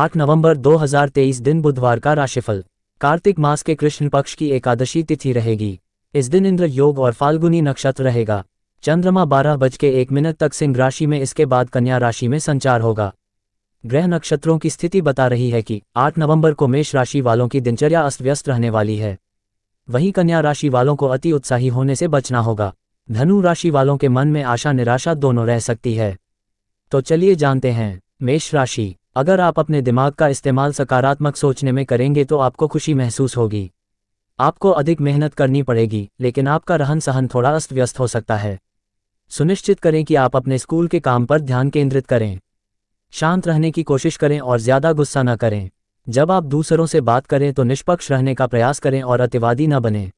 8 नवंबर 2023 दिन बुधवार का राशिफल कार्तिक मास के कृष्ण पक्ष की एकादशी तिथि रहेगी इस दिन इंद्र योग और फाल्गुनी नक्षत्र रहेगा चंद्रमा बारह बज के एक मिनट तक सिंह राशि में इसके बाद कन्या राशि में संचार होगा ग्रह नक्षत्रों की स्थिति बता रही है कि 8 नवंबर को मेष राशि वालों की दिनचर्या अस्त व्यस्त रहने वाली है वहीं कन्या राशि वालों को अति उत्साही होने से बचना होगा धनु राशि वालों के मन में आशा निराशा दोनों रह सकती है तो चलिए जानते हैं मेष राशि अगर आप अपने दिमाग का इस्तेमाल सकारात्मक सोचने में करेंगे तो आपको खुशी महसूस होगी आपको अधिक मेहनत करनी पड़ेगी लेकिन आपका रहन सहन थोड़ा अस्त व्यस्त हो सकता है सुनिश्चित करें कि आप अपने स्कूल के काम पर ध्यान केंद्रित करें शांत रहने की कोशिश करें और ज़्यादा गुस्सा न करें जब आप दूसरों से बात करें तो निष्पक्ष रहने का प्रयास करें और अतिवादी न बने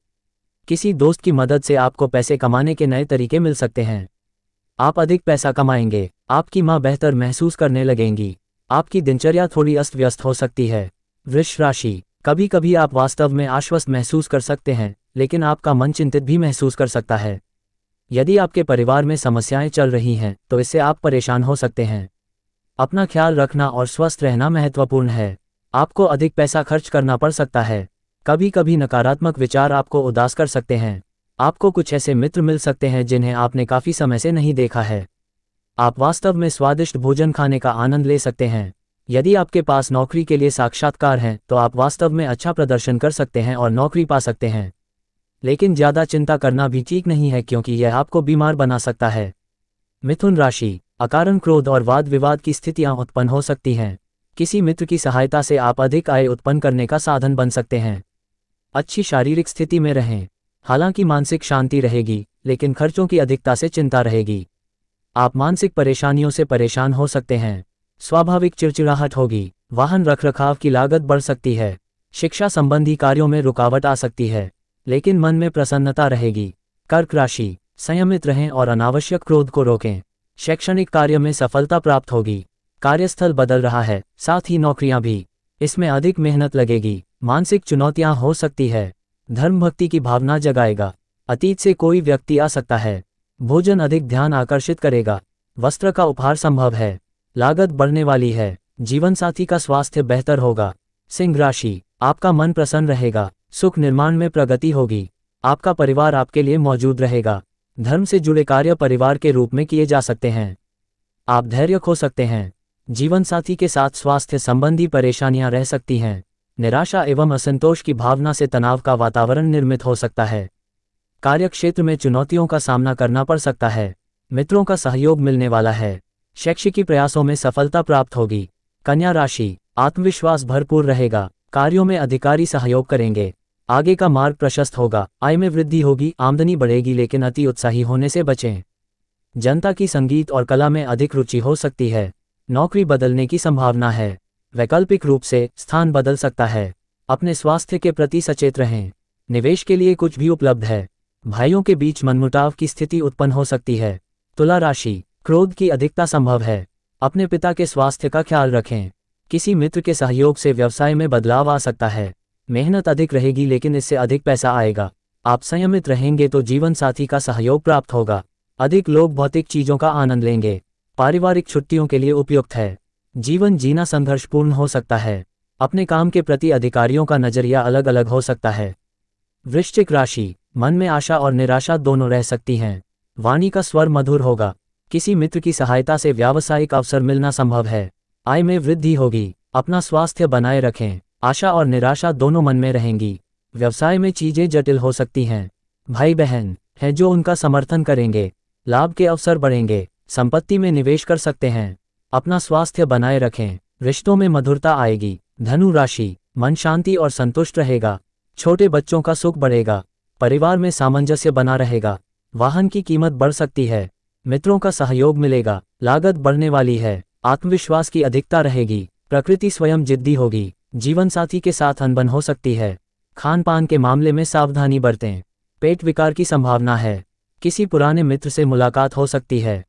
किसी दोस्त की मदद से आपको पैसे कमाने के नए तरीके मिल सकते हैं आप अधिक पैसा कमाएंगे आपकी माँ बेहतर महसूस करने लगेंगी आपकी दिनचर्या थोड़ी अस्त व्यस्त हो सकती है वृक्ष राशि कभी कभी आप वास्तव में आश्वस्त महसूस कर सकते हैं लेकिन आपका मन चिंतित भी महसूस कर सकता है यदि आपके परिवार में समस्याएं चल रही हैं तो इससे आप परेशान हो सकते हैं अपना ख्याल रखना और स्वस्थ रहना महत्वपूर्ण है आपको अधिक पैसा खर्च करना पड़ सकता है कभी कभी नकारात्मक विचार आपको उदास कर सकते हैं आपको कुछ ऐसे मित्र मिल सकते हैं जिन्हें आपने काफ़ी समय से नहीं देखा है आप वास्तव में स्वादिष्ट भोजन खाने का आनंद ले सकते हैं यदि आपके पास नौकरी के लिए साक्षात्कार हैं तो आप वास्तव में अच्छा प्रदर्शन कर सकते हैं और नौकरी पा सकते हैं लेकिन ज़्यादा चिंता करना भी ठीक नहीं है क्योंकि यह आपको बीमार बना सकता है मिथुन राशि अकारण क्रोध और वाद विवाद की स्थितियां उत्पन्न हो सकती हैं किसी मित्र की सहायता से आप अधिक आय उत्पन्न करने का साधन बन सकते हैं अच्छी शारीरिक स्थिति में रहें हालांकि मानसिक शांति रहेगी लेकिन खर्चों की अधिकता से चिंता रहेगी आप मानसिक परेशानियों से परेशान हो सकते हैं स्वाभाविक चिड़चिड़ाहट होगी वाहन रखरखाव की लागत बढ़ सकती है शिक्षा संबंधी कार्यों में रुकावट आ सकती है लेकिन मन में प्रसन्नता रहेगी कर्क राशि संयमित रहें और अनावश्यक क्रोध को रोकें शैक्षणिक कार्य में सफलता प्राप्त होगी कार्यस्थल बदल रहा है साथ ही नौकरियां भी इसमें अधिक मेहनत लगेगी मानसिक चुनौतियां हो सकती है धर्म भक्ति की भावना जगाएगा अतीत से कोई व्यक्ति आ सकता है भोजन अधिक ध्यान आकर्षित करेगा वस्त्र का उपहार संभव है लागत बढ़ने वाली है जीवनसाथी का स्वास्थ्य बेहतर होगा सिंह राशि आपका मन प्रसन्न रहेगा सुख निर्माण में प्रगति होगी आपका परिवार आपके लिए मौजूद रहेगा धर्म से जुड़े कार्य परिवार के रूप में किए जा सकते हैं आप धैर्य खो सकते हैं जीवनसाथी के साथ स्वास्थ्य संबंधी परेशानियां रह सकती हैं निराशा एवं असंतोष की भावना से तनाव का वातावरण निर्मित हो सकता है कार्यक्षेत्र में चुनौतियों का सामना करना पड़ सकता है मित्रों का सहयोग मिलने वाला है शैक्षिकी प्रयासों में सफलता प्राप्त होगी कन्या राशि आत्मविश्वास भरपूर रहेगा कार्यों में अधिकारी सहयोग करेंगे आगे का मार्ग प्रशस्त होगा आय में वृद्धि होगी आमदनी बढ़ेगी लेकिन अति उत्साही होने से बचें जनता की संगीत और कला में अधिक रुचि हो सकती है नौकरी बदलने की संभावना है वैकल्पिक रूप से स्थान बदल सकता है अपने स्वास्थ्य के प्रति सचेत रहें निवेश के लिए कुछ भी उपलब्ध है भाइयों के बीच मनमुटाव की स्थिति उत्पन्न हो सकती है तुला राशि क्रोध की अधिकता संभव है अपने पिता के स्वास्थ्य का ख्याल रखें किसी मित्र के सहयोग से व्यवसाय में बदलाव आ सकता है मेहनत अधिक रहेगी लेकिन इससे अधिक पैसा आएगा आप संयमित रहेंगे तो जीवन साथी का सहयोग प्राप्त होगा अधिक लोग भौतिक चीजों का आनंद लेंगे पारिवारिक छुट्टियों के लिए उपयुक्त है जीवन जीना संघर्षपूर्ण हो सकता है अपने काम के प्रति अधिकारियों का नजरिया अलग अलग हो सकता है वृश्चिक राशि मन में आशा और निराशा दोनों रह सकती हैं वाणी का स्वर मधुर होगा किसी मित्र की सहायता से व्यावसायिक अवसर मिलना संभव है आय में वृद्धि होगी अपना स्वास्थ्य बनाए रखें आशा और निराशा दोनों मन में रहेंगी व्यवसाय में चीजें जटिल हो सकती हैं भाई बहन हैं जो उनका समर्थन करेंगे लाभ के अवसर बढ़ेंगे संपत्ति में निवेश कर सकते हैं अपना स्वास्थ्य बनाए रखें रिश्तों में मधुरता आएगी धनु राशि मन शांति और संतुष्ट रहेगा छोटे बच्चों का सुख बढ़ेगा परिवार में सामंजस्य बना रहेगा वाहन की कीमत बढ़ सकती है मित्रों का सहयोग मिलेगा लागत बढ़ने वाली है आत्मविश्वास की अधिकता रहेगी प्रकृति स्वयं जिद्दी होगी जीवन साथी के साथ अनबन हो सकती है खान पान के मामले में सावधानी बरतें पेट विकार की संभावना है किसी पुराने मित्र से मुलाकात हो सकती है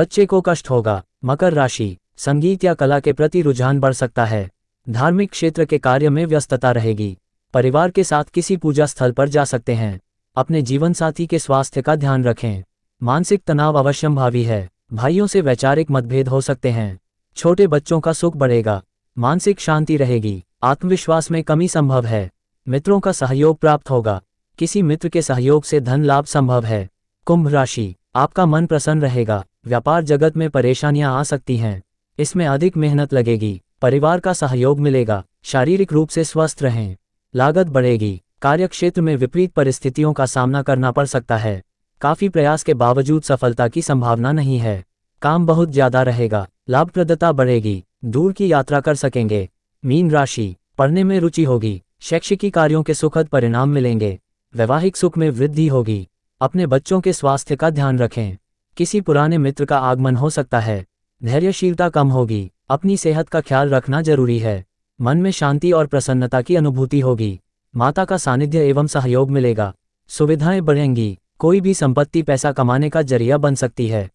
बच्चे को कष्ट होगा मकर राशि संगीत या कला के प्रति रुझान बढ़ सकता है धार्मिक क्षेत्र के कार्य में व्यस्तता रहेगी परिवार के साथ किसी पूजा स्थल पर जा सकते हैं अपने जीवन साथी के स्वास्थ्य का ध्यान रखें मानसिक तनाव भावी है भाइयों से वैचारिक मतभेद हो सकते हैं छोटे बच्चों का सुख बढ़ेगा मानसिक शांति रहेगी आत्मविश्वास में कमी संभव है मित्रों का सहयोग प्राप्त होगा किसी मित्र के सहयोग से धन लाभ संभव है कुंभ राशि आपका मन प्रसन्न रहेगा व्यापार जगत में परेशानियां आ सकती हैं इसमें अधिक मेहनत लगेगी परिवार का सहयोग मिलेगा शारीरिक रूप से स्वस्थ रहें लागत बढ़ेगी कार्यक्षेत्र में विपरीत परिस्थितियों का सामना करना पड़ सकता है काफी प्रयास के बावजूद सफलता की संभावना नहीं है काम बहुत ज्यादा रहेगा लाभप्रदता बढ़ेगी दूर की यात्रा कर सकेंगे मीन राशि पढ़ने में रुचि होगी शैक्षिकी कार्यों के सुखद परिणाम मिलेंगे वैवाहिक सुख में वृद्धि होगी अपने बच्चों के स्वास्थ्य का ध्यान रखें किसी पुराने मित्र का आगमन हो सकता है धैर्यशीलता कम होगी अपनी सेहत का ख्याल रखना जरूरी है मन में शांति और प्रसन्नता की अनुभूति होगी माता का सानिध्य एवं सहयोग मिलेगा सुविधाएं बढ़ेंगी कोई भी संपत्ति पैसा कमाने का जरिया बन सकती है